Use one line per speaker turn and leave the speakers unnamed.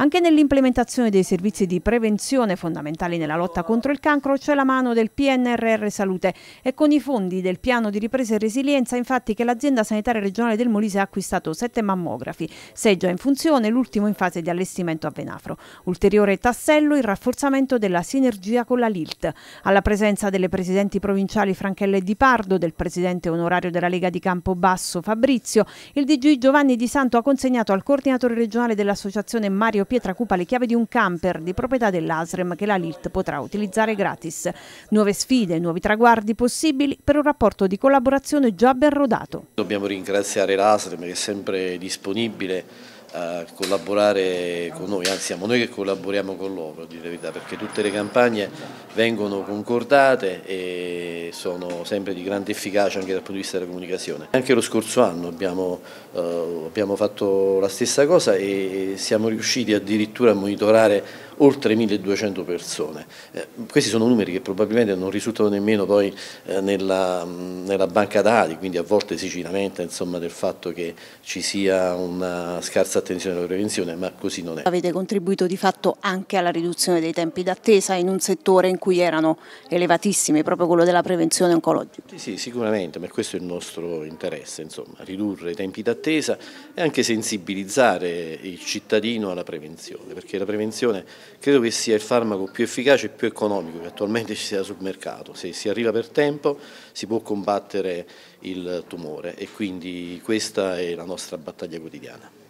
Anche nell'implementazione dei servizi di prevenzione fondamentali nella lotta contro il cancro c'è la mano del PNRR Salute È con i fondi del piano di ripresa e resilienza infatti che l'azienda sanitaria regionale del Molise ha acquistato sette mammografi, sei già in funzione, l'ultimo in fase di allestimento a Venafro. Ulteriore tassello il rafforzamento della sinergia con la LILT. Alla presenza delle presidenti provinciali Franchelle Di Pardo, del presidente onorario della Lega di Campobasso Fabrizio, il DG Giovanni Di Santo ha consegnato al coordinatore regionale dell'associazione Mario Pietra Cupa le chiavi di un camper di proprietà dell'Asrem che la LIT potrà utilizzare gratis. Nuove sfide, nuovi traguardi possibili per un rapporto di collaborazione già ben rodato.
Dobbiamo ringraziare l'Asrem che è sempre disponibile a collaborare con noi, anzi siamo noi che collaboriamo con loro, dire verità, perché tutte le campagne vengono concordate e sono sempre di grande efficacia anche dal punto di vista della comunicazione. Anche lo scorso anno abbiamo, eh, abbiamo fatto la stessa cosa e siamo riusciti addirittura a monitorare oltre 1200 persone. Eh, questi sono numeri che probabilmente non risultano nemmeno poi eh, nella, nella, banca dati, quindi a volte si ci lamenta insomma, del fatto che ci sia una scarsa attenzione alla prevenzione, ma così non è.
Avete contribuito di fatto anche alla riduzione dei tempi d'attesa in un settore in cui erano elevatissimi, proprio quello della prevenzione oncologica.
Sì, sì sicuramente, ma questo è il nostro interesse, insomma, ridurre i tempi d'attesa e anche sensibilizzare il cittadino alla prevenzione, perché la prevenzione credo che sia il farmaco più efficace e più economico che attualmente ci sia sul mercato. Se si arriva per tempo si può combattere il tumore e quindi questa è la nostra battaglia quotidiana.